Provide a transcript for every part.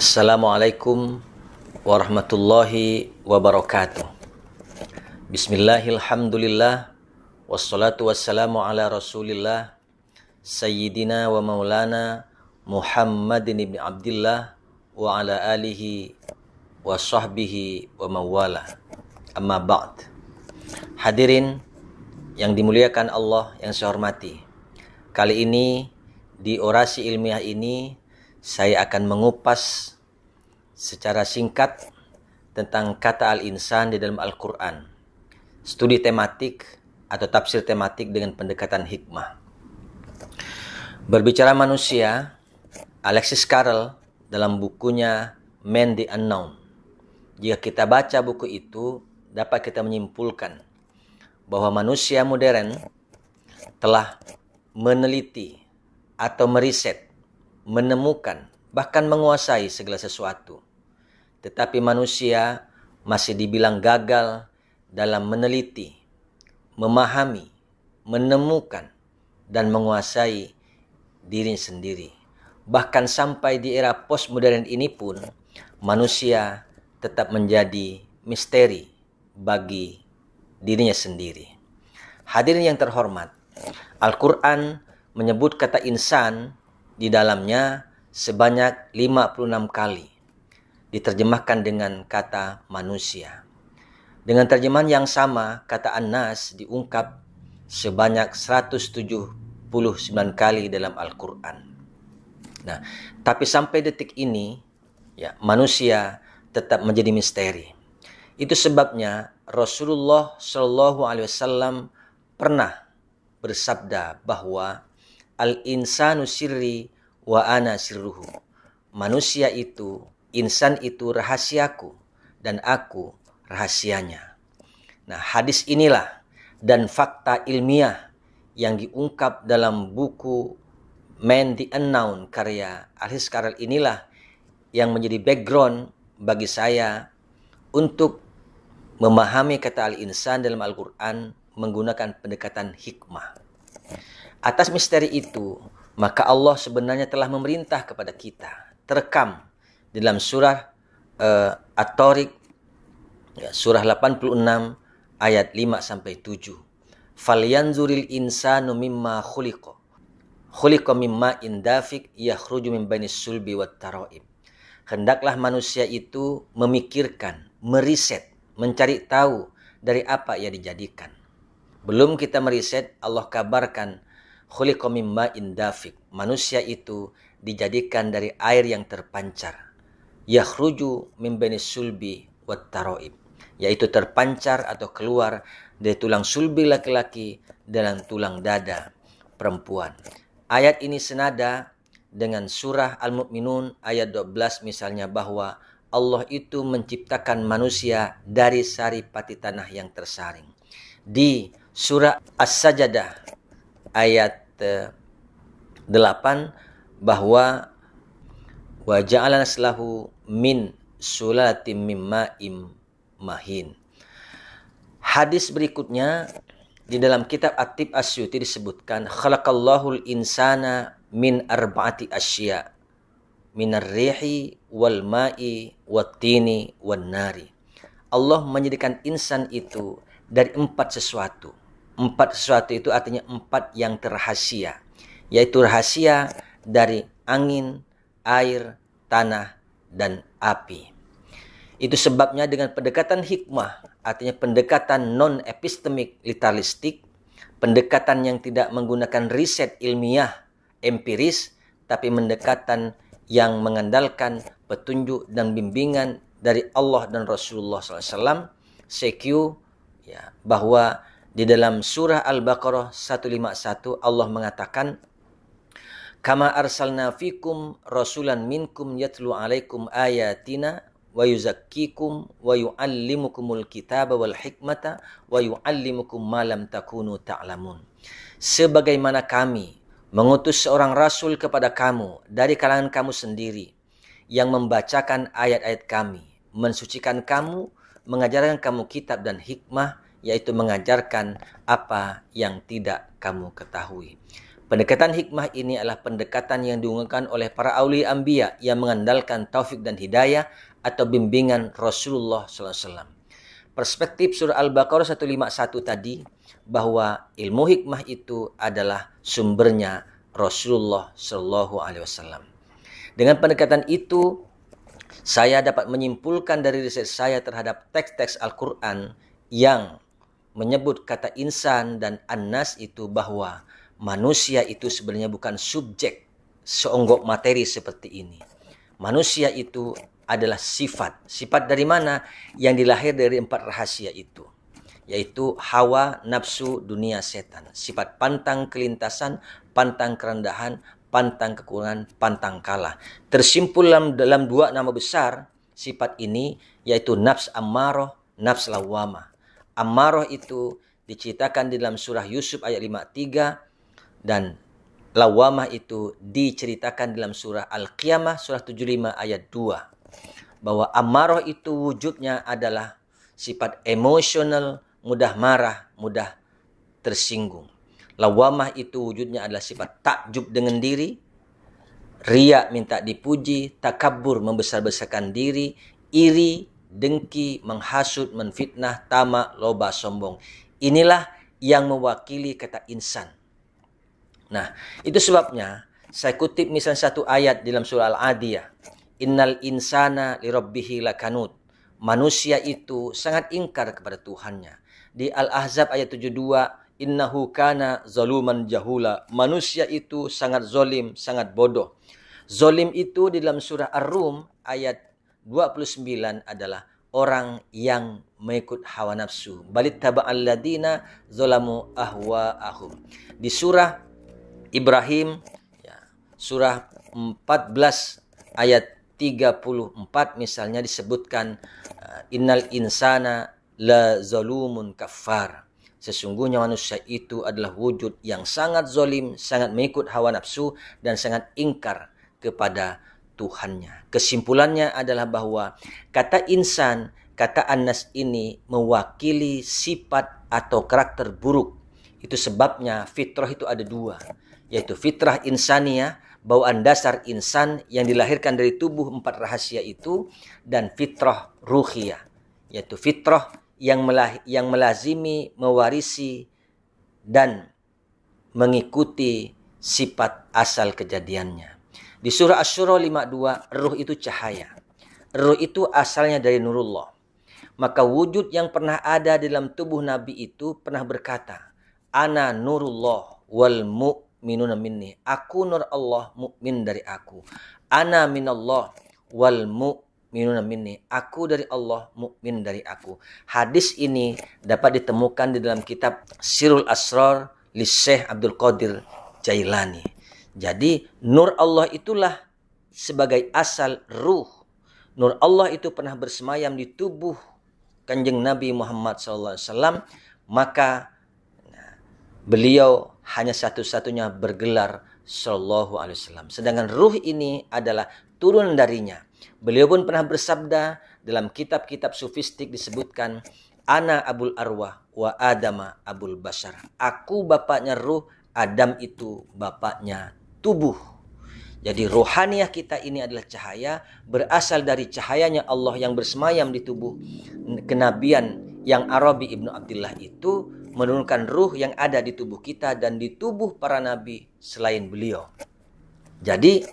Assalamualaikum warahmatullahi wabarakatuh. Bismillahirrahmanirrahim. Wassalatu wassalamu ala rasulillah Sayyidina wa maulana Muhammadin ibn Abdullah Wa ala alihi wa sahbihi wa mawala Amma ba'd Hadirin yang dimuliakan Allah yang saya hormati Kali ini di orasi ilmiah ini saya akan mengupas secara singkat tentang kata al-insan di dalam Al-Quran. Studi tematik atau tafsir tematik dengan pendekatan hikmah. Berbicara manusia, Alexis Carrel dalam bukunya Man the Unknown. Jika kita baca buku itu, dapat kita menyimpulkan bahwa manusia modern telah meneliti atau meriset menemukan, bahkan menguasai segala sesuatu. Tetapi manusia masih dibilang gagal dalam meneliti, memahami, menemukan, dan menguasai diri sendiri. Bahkan sampai di era postmodern ini pun, manusia tetap menjadi misteri bagi dirinya sendiri. Hadirin yang terhormat, Al-Quran menyebut kata insan di dalamnya sebanyak 56 kali. Diterjemahkan dengan kata manusia. Dengan terjemahan yang sama, kata Anas diungkap sebanyak 179 kali dalam Al-Qur'an. Nah, tapi sampai detik ini ya manusia tetap menjadi misteri. Itu sebabnya Rasulullah Shallallahu alaihi wasallam pernah bersabda bahwa al-insanu sirri wa ana sirruhu. Manusia itu, insan itu rahasiaku dan aku rahasianya. Nah, hadis inilah dan fakta ilmiah yang diungkap dalam buku Man the Unknown karya Alhis Karel inilah yang menjadi background bagi saya untuk memahami kata al-insan dalam Al-Quran menggunakan pendekatan hikmah. Atas misteri itu, maka Allah sebenarnya telah memerintah kepada kita. Terekam dalam surah uh, At-Tariq ya, surah 86 ayat 5 sampai 7. Falyanzuril insanu mimma khuliqa. Khuliqa mimma indafik yakhruju min bainis sulbi wat taraib. Hendaklah manusia itu memikirkan, meriset, mencari tahu dari apa ia dijadikan. Belum kita meriset, Allah kabarkan khuliqa indafik. Manusia itu dijadikan dari air yang terpancar. Yakhruju min sulbi wat Yaitu terpancar atau keluar dari tulang sulbi laki-laki dan tulang dada perempuan. Ayat ini senada dengan surah Al-Mu'minun ayat 12 misalnya bahwa Allah itu menciptakan manusia dari sari pati tanah yang tersaring. Di surah As-Sajadah ayat 8 eh, bahwa wa ja'alana min sulatim mimma im mahin. Hadis berikutnya di dalam kitab Atib Asyuti disebutkan khalaqallahul insana min arba'ati asya min rihi wal ma'i wat tini wan nari. Allah menjadikan insan itu dari empat sesuatu. Empat sesuatu itu artinya empat yang terhasia. Yaitu rahasia dari angin, air, tanah, dan api. Itu sebabnya dengan pendekatan hikmah, artinya pendekatan non-epistemik literalistik, pendekatan yang tidak menggunakan riset ilmiah empiris, tapi pendekatan yang mengandalkan petunjuk dan bimbingan dari Allah dan Rasulullah SAW, secure ya, bahwa di dalam surah Al-Baqarah 151 Allah mengatakan Kama arsalna fikum rasulan minkum yatlu alaikum ayatina wa yuzakkikum wa yuallimukumul kitaba wal hikmata wa yuallimukum ma lam takunu ta'lamun. Sebagaimana kami mengutus seorang rasul kepada kamu dari kalangan kamu sendiri yang membacakan ayat-ayat kami, mensucikan kamu, mengajarkan kamu kitab dan hikmah yaitu mengajarkan apa yang tidak kamu ketahui. Pendekatan hikmah ini adalah pendekatan yang diunggulkan oleh para awli ambia yang mengandalkan taufik dan hidayah atau bimbingan Rasulullah SAW. Perspektif surah Al-Baqarah 151 tadi bahwa ilmu hikmah itu adalah sumbernya Rasulullah Shallallahu Alaihi Wasallam. Dengan pendekatan itu, saya dapat menyimpulkan dari riset saya terhadap teks-teks Al-Quran yang menyebut kata insan dan anas itu bahwa manusia itu sebenarnya bukan subjek seonggok materi seperti ini. Manusia itu adalah sifat. Sifat dari mana? Yang dilahir dari empat rahasia itu. Yaitu hawa, nafsu, dunia, setan. Sifat pantang kelintasan, pantang kerendahan, pantang kekurangan, pantang kalah. Tersimpul dalam, dalam dua nama besar sifat ini yaitu nafs ammaroh, nafs lawamah. Ammarah itu diceritakan di dalam surah Yusuf ayat 53 dan Lawamah itu diceritakan dalam surah Al-Qiyamah surah 75 ayat 2 bahwa amarah itu wujudnya adalah sifat emosional, mudah marah, mudah tersinggung. Lawamah itu wujudnya adalah sifat takjub dengan diri, riak minta dipuji, takabur membesar-besarkan diri, iri dengki, menghasut, menfitnah, tamak, loba, sombong. Inilah yang mewakili kata insan. Nah, itu sebabnya saya kutip misal satu ayat dalam surah Al-Adiyah. Innal insana lirabbihi lakanut. Manusia itu sangat ingkar kepada Tuhannya. Di Al-Ahzab ayat 72, innahu kana zaluman jahula. Manusia itu sangat zolim, sangat bodoh. Zolim itu di dalam surah Ar-Rum ayat 29 adalah orang yang mengikut hawa nafsu. Balit taba'al ladina zolamu Ahwa Ahum. Di surah Ibrahim, ya, surah 14 ayat 34 misalnya disebutkan eh, innal insana la zalumun kafar sesungguhnya manusia itu adalah wujud yang sangat zolim, sangat mengikut hawa nafsu dan sangat ingkar kepada Tuhannya. Kesimpulannya adalah bahwa kata insan, kata anas ini mewakili sifat atau karakter buruk. Itu sebabnya fitrah itu ada dua, yaitu fitrah insania, bawaan dasar insan yang dilahirkan dari tubuh empat rahasia itu, dan fitrah ruhia, yaitu fitrah yang, melah yang melazimi, mewarisi, dan mengikuti sifat asal kejadiannya. Di surah Asyura 52, ruh itu cahaya. Ruh itu asalnya dari nurullah. Maka wujud yang pernah ada dalam tubuh Nabi itu pernah berkata, "Ana nurullah wal mu'minuna minni." Aku nur Allah, mukmin dari aku. Ana minallah wal mu'minuna minni. Aku dari Allah, mukmin dari aku. Hadis ini dapat ditemukan di dalam kitab Sirul Asrar lisheh Abdul Qadir Jailani. Jadi nur Allah itulah sebagai asal ruh. Nur Allah itu pernah bersemayam di tubuh kanjeng Nabi Muhammad SAW. Maka nah, beliau hanya satu-satunya bergelar Sallallahu Alaihi Wasallam. Sedangkan ruh ini adalah turun darinya. Beliau pun pernah bersabda dalam kitab-kitab sufistik disebutkan Ana Abul Arwah wa Adama Abul Basar. Aku bapaknya ruh, Adam itu bapaknya tubuh. Jadi rohaniah kita ini adalah cahaya berasal dari cahayanya Allah yang bersemayam di tubuh kenabian yang Arabi Ibnu Abdullah itu menurunkan ruh yang ada di tubuh kita dan di tubuh para nabi selain beliau. Jadi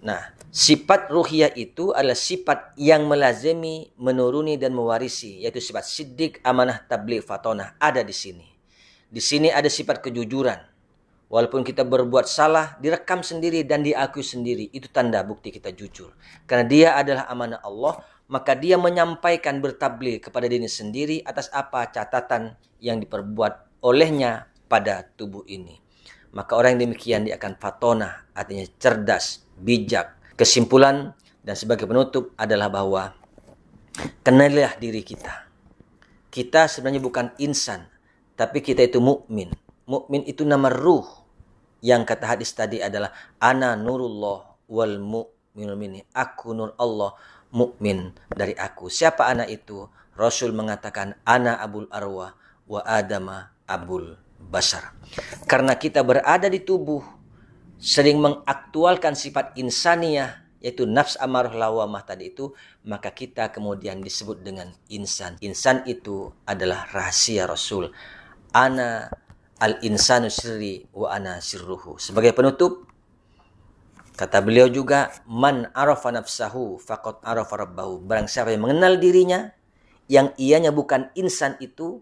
nah, sifat ruhiyah itu adalah sifat yang melazimi, menuruni dan mewarisi yaitu sifat sidik amanah, tabligh, fatonah ada di sini. Di sini ada sifat kejujuran Walaupun kita berbuat salah, direkam sendiri dan diakui sendiri. Itu tanda bukti kita jujur. Karena dia adalah amanah Allah, maka dia menyampaikan bertabli kepada diri sendiri atas apa catatan yang diperbuat olehnya pada tubuh ini. Maka orang yang demikian dia akan fatona, artinya cerdas, bijak. Kesimpulan dan sebagai penutup adalah bahwa kenalilah diri kita. Kita sebenarnya bukan insan, tapi kita itu mukmin mukmin itu nama ruh yang kata hadis tadi adalah ana nurullah wal mukminul mini. Aku nur Allah, mukmin dari aku. Siapa anak itu? Rasul mengatakan ana abul arwah wa adama abul basar. Karena kita berada di tubuh sering mengaktualkan sifat insaniyah yaitu nafs amarah lawamah tadi itu maka kita kemudian disebut dengan insan. Insan itu adalah rahasia Rasul. Ana al-insanu sirri wa ana sirruhu. Sebagai penutup, kata beliau juga, man arafa nafsahu faqad arafa rabbahu. Barang siapa yang mengenal dirinya, yang ianya bukan insan itu,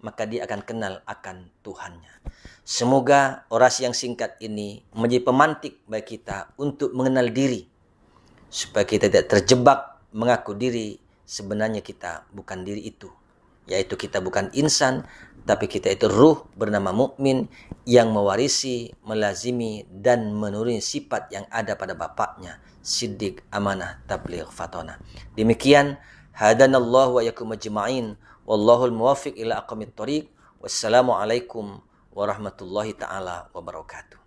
maka dia akan kenal akan Tuhannya. Semoga orasi yang singkat ini menjadi pemantik bagi kita untuk mengenal diri. Supaya kita tidak terjebak mengaku diri sebenarnya kita bukan diri itu. Yaitu kita bukan insan, tapi kita itu ruh bernama mukmin yang mewarisi, melazimi dan menuruni sifat yang ada pada bapaknya, Siddiq Amanah Tabligh Fatona. Demikian hadanallahu wa yakum ajma'in wallahu al-muwaffiq ila aqwamit thoriq. Wassalamualaikum warahmatullahi taala wabarakatuh.